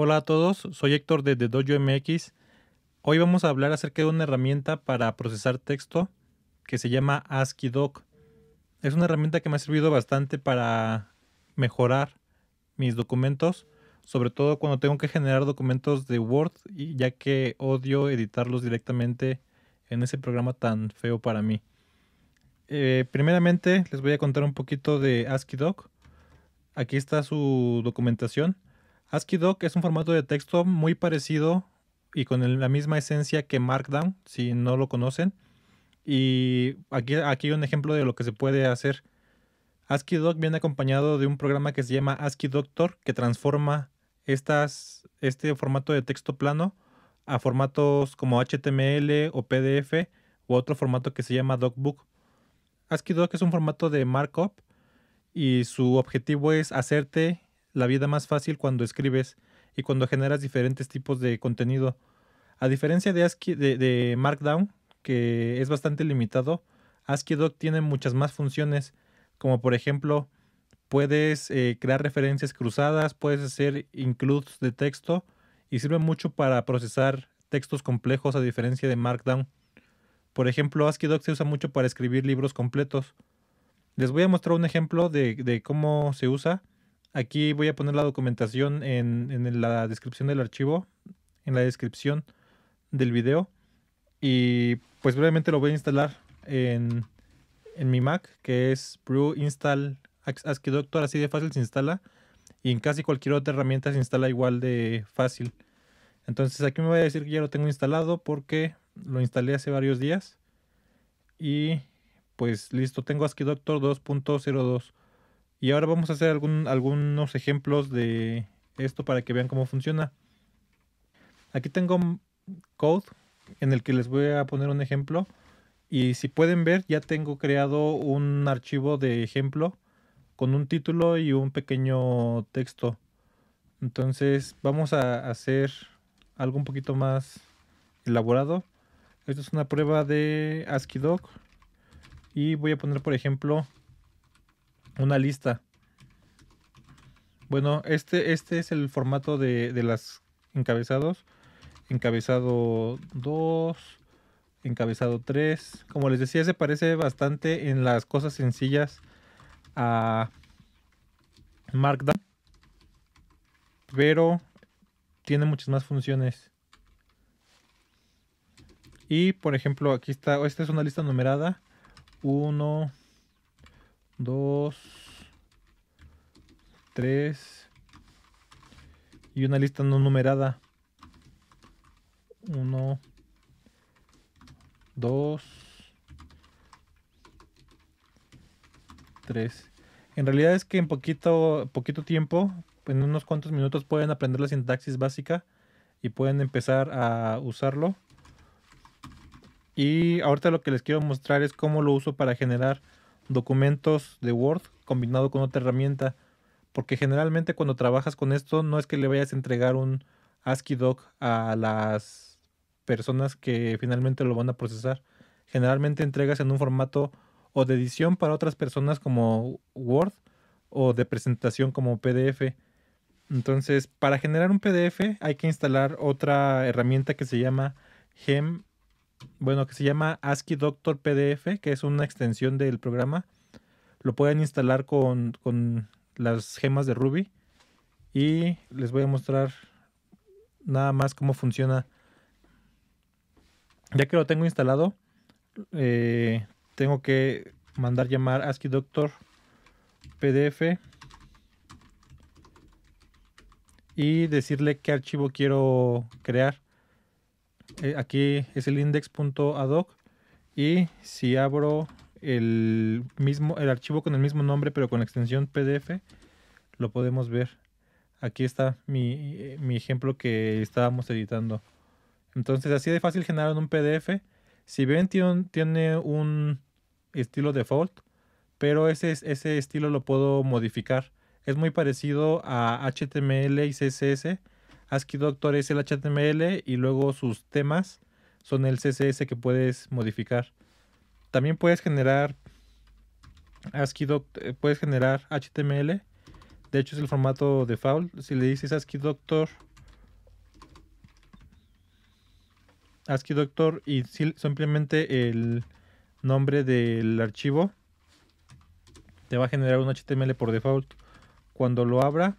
Hola a todos, soy Héctor de The Dojo MX. Hoy vamos a hablar acerca de una herramienta para procesar texto que se llama ASCII Doc. Es una herramienta que me ha servido bastante para mejorar mis documentos, sobre todo cuando tengo que generar documentos de Word, ya que odio editarlos directamente en ese programa tan feo para mí. Eh, primeramente les voy a contar un poquito de ASCII Doc. Aquí está su documentación. ASCII Doc es un formato de texto muy parecido y con la misma esencia que Markdown, si no lo conocen. Y aquí, aquí hay un ejemplo de lo que se puede hacer. ASCII Doc viene acompañado de un programa que se llama ASCII Doctor, que transforma estas, este formato de texto plano a formatos como HTML o PDF u otro formato que se llama DocBook. ASCII Doc es un formato de markup y su objetivo es hacerte la vida más fácil cuando escribes y cuando generas diferentes tipos de contenido. A diferencia de, Markdown, que es bastante limitado, ASCII tiene muchas más funciones, como por ejemplo, puedes eh, crear referencias cruzadas, puedes hacer includes de texto y sirve mucho para procesar textos complejos a diferencia de Markdown. Por ejemplo, ASCII se usa mucho para escribir libros completos. Les voy a mostrar un ejemplo de cómo se usa Aquí voy a poner la documentación en, la descripción del archivo, en la descripción del video. Y pues obviamente lo voy a instalar en, en mi Mac, que es brew install ASCII así de fácil se instala. Y en casi cualquier otra herramienta se instala igual de fácil. Entonces aquí me voy a decir que ya lo tengo instalado porque lo instalé hace varios días. Y pues listo, tengo ASCII 2.02. Y ahora vamos a hacer algunos ejemplos de esto para que vean cómo funciona. Aquí tengo un code en el que les voy a poner un ejemplo. Y si pueden ver, ya tengo creado un archivo de ejemplo con un título y un pequeño texto. Entonces vamos a hacer algo un poquito más elaborado. Esto es una prueba de ASCII doc. Y voy a poner, por ejemplo, una lista. Bueno, este, este es el formato de, de las encabezados. Encabezado 2, encabezado 3. Como les decía, se parece bastante en las cosas sencillas a Markdown. Pero tiene muchas más funciones. Y por ejemplo, aquí está, esta es una lista numerada. 1, 2, 3 y una lista no numerada. 1, 2, 3. En realidad es que en poquito, poquito tiempo, en unos cuantos minutos pueden aprender la sintaxis básica y pueden empezar a usarlo. Y ahorita lo que les quiero mostrar es cómo lo uso para generar documentos de Word combinado con otra herramienta. Porque generalmente cuando trabajas con esto no es que le vayas a entregar un ASCII doc a las personas que finalmente lo van a procesar. Generalmente entregas en un formato o de edición para otras personas como Word o de presentación como PDF. Entonces, para generar un PDF hay que instalar otra herramienta que se llama Gem bueno, que se llama ASCII Doctor PDF, que es una extensión del programa. Lo pueden instalar con, las gemas de Ruby. Y les voy a mostrar nada más cómo funciona. Ya que lo tengo instalado, eh, tengo que mandar llamar ASCII Doctor PDF y decirle qué archivo quiero crear. Eh, aquí es el index.adoc y si abro el mismo el archivo con el mismo nombre pero con extensión pdf lo podemos ver aquí está eh, mi, ejemplo que estábamos editando entonces así de fácil generar un pdf si ven tiene, un estilo default pero ese, ese estilo lo puedo modificar es muy parecido a html y css ASCII Doctor es el HTML y luego sus temas son el CSS que puedes modificar. También puedes generar eh, puedes generar HTML. De hecho es el formato default. Si le dices Doctor ASCII Doctor y simplemente el nombre del archivo te va a generar un HTML por default. Cuando lo abra,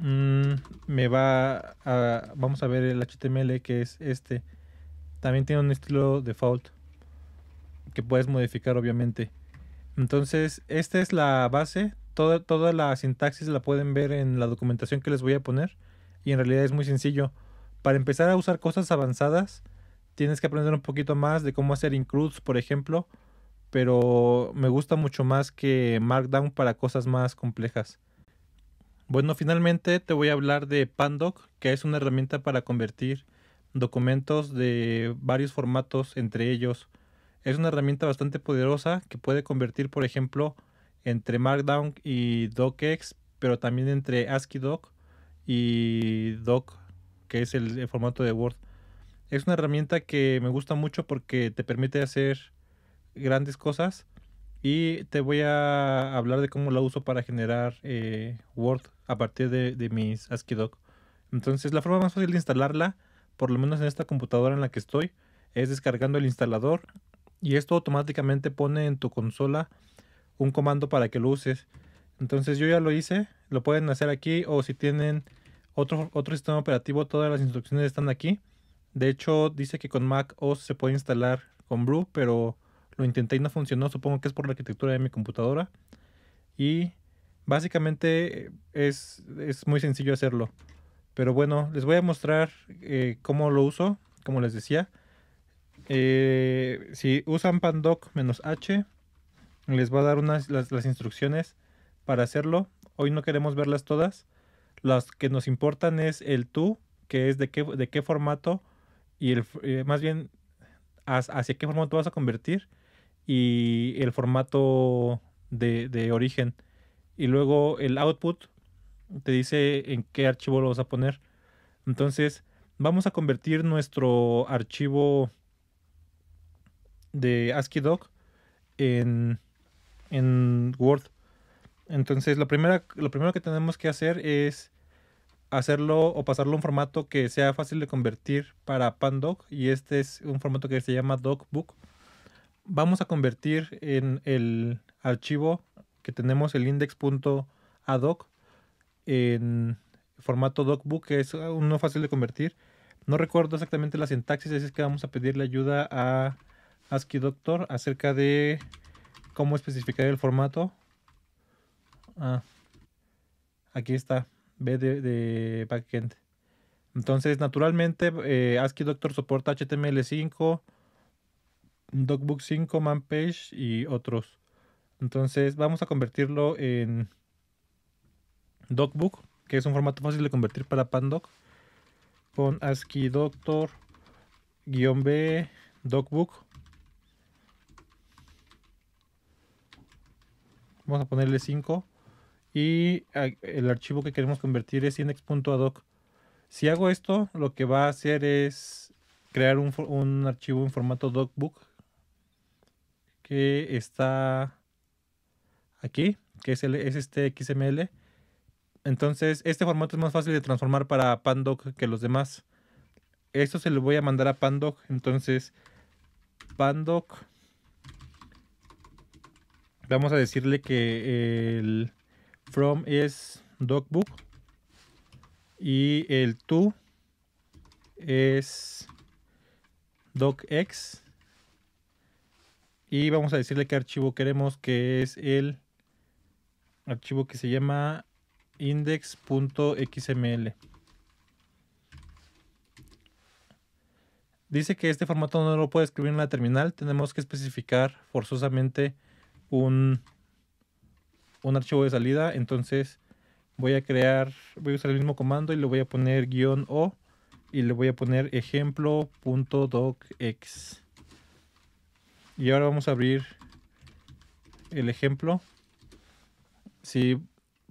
Mm, me va a... Vamos a ver el HTML que es este. También tiene un estilo default que puedes modificar obviamente. Entonces, esta es la base. Toda, toda la sintaxis la pueden ver en la documentación que les voy a poner. Y en realidad es muy sencillo. Para empezar a usar cosas avanzadas, tienes que aprender un poquito más de cómo hacer includes, por ejemplo. Pero me gusta mucho más que Markdown para cosas más complejas. Bueno, finalmente te voy a hablar de Pandoc, que es una herramienta para convertir documentos de varios formatos entre ellos. Es una herramienta bastante poderosa que puede convertir, por ejemplo, entre Markdown y DocX, pero también entre ASCII Doc y Doc, que es el formato de Word. Es una herramienta que me gusta mucho porque te permite hacer grandes cosas y te voy a hablar de cómo la uso para generar eh, Word a partir de, mis ASCII Doc. Entonces, la forma más fácil de instalarla, por lo menos en esta computadora en la que estoy, es descargando el instalador. Y esto automáticamente pone en tu consola un comando para que lo uses. Entonces, yo ya lo hice, lo pueden hacer aquí o si tienen otro, otro sistema operativo, todas las instrucciones están aquí. De hecho, dice que con Mac OS se puede instalar con Brew, pero lo intenté y no funcionó, supongo que es por la arquitectura de mi computadora. Y básicamente eh, es, muy sencillo hacerlo. Pero bueno, les voy a mostrar eh, cómo lo uso, como les decía. Eh, si usan pandoc-h, les va a dar unas, las, instrucciones para hacerlo. Hoy no queremos verlas todas. Las que nos importan es el tú, que es de qué, de qué formato y el, más bien hacia qué formato vas a convertir y el formato de, origen. Y luego el output te dice en qué archivo lo vas a poner. Entonces vamos a convertir nuestro archivo de ASCII doc en, Word. Entonces lo, primera, lo primero que tenemos que hacer es hacerlo o pasarlo a un formato que sea fácil de convertir para Pandoc. Y este es un formato que se llama DocBook vamos a convertir en el archivo que tenemos el index.adoc en formato docbook, que es uno fácil de convertir. No recuerdo exactamente la sintaxis, así es que vamos a pedirle ayuda a ASCII Doctor acerca de cómo especificar el formato. Ah, aquí está, B de, backend. Entonces, naturalmente, eh, ASCII Doctor soporta HTML5, DocBook 5, ManPage y otros. Entonces vamos a convertirlo en DocBook, que es un formato fácil de convertir para Pandoc. con ASCII Doctor B DocBook. Vamos a ponerle 5. Y ah, el archivo que queremos convertir es index.adoc. Si hago esto, lo que va a hacer es crear un, un archivo en formato docbook que está aquí, que es, el, es este XML. Entonces, este formato es más fácil de transformar para Pandoc que los demás. Esto se lo voy a mandar a Pandoc. Entonces, Pandoc. Vamos a decirle que el from es docbook y el to es docx y vamos a decirle qué archivo queremos, que es el archivo que se llama index.xml. Dice que este formato no lo puede escribir en la terminal, tenemos que especificar forzosamente un, un archivo de salida, entonces voy a crear, voy a usar el mismo comando y le voy a poner guión o y le voy a poner ejemplo.docx. Y ahora vamos a abrir el ejemplo. Si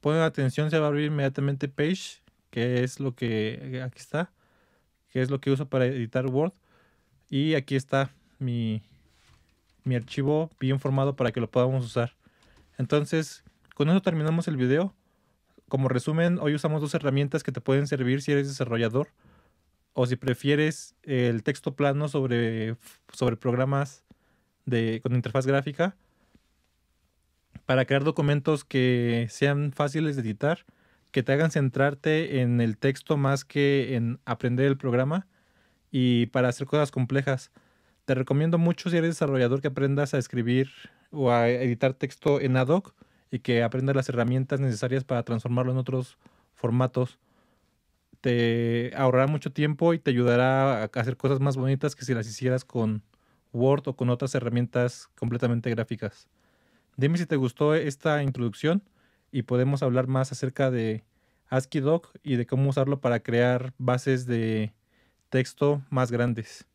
ponen atención, se va a abrir inmediatamente Page, que es lo que aquí está, que es lo que uso para editar Word. Y aquí está mi, archivo bien formado para que lo podamos usar. Entonces, con eso terminamos el video. Como resumen, hoy usamos dos herramientas que te pueden servir si eres desarrollador o si prefieres el texto plano sobre, sobre programas de, con interfaz gráfica para crear documentos que sean fáciles de editar, que te hagan centrarte en el texto más que en aprender el programa y para hacer cosas complejas. Te recomiendo mucho si eres desarrollador que aprendas a escribir o a editar texto en ad hoc y que aprendas las herramientas necesarias para transformarlo en otros formatos. Te ahorrará mucho tiempo y te ayudará a hacer cosas más bonitas que si las hicieras con Word o con otras herramientas completamente gráficas. Dime si te gustó esta introducción y podemos hablar más acerca de ASCII Doc y de cómo usarlo para crear bases de texto más grandes.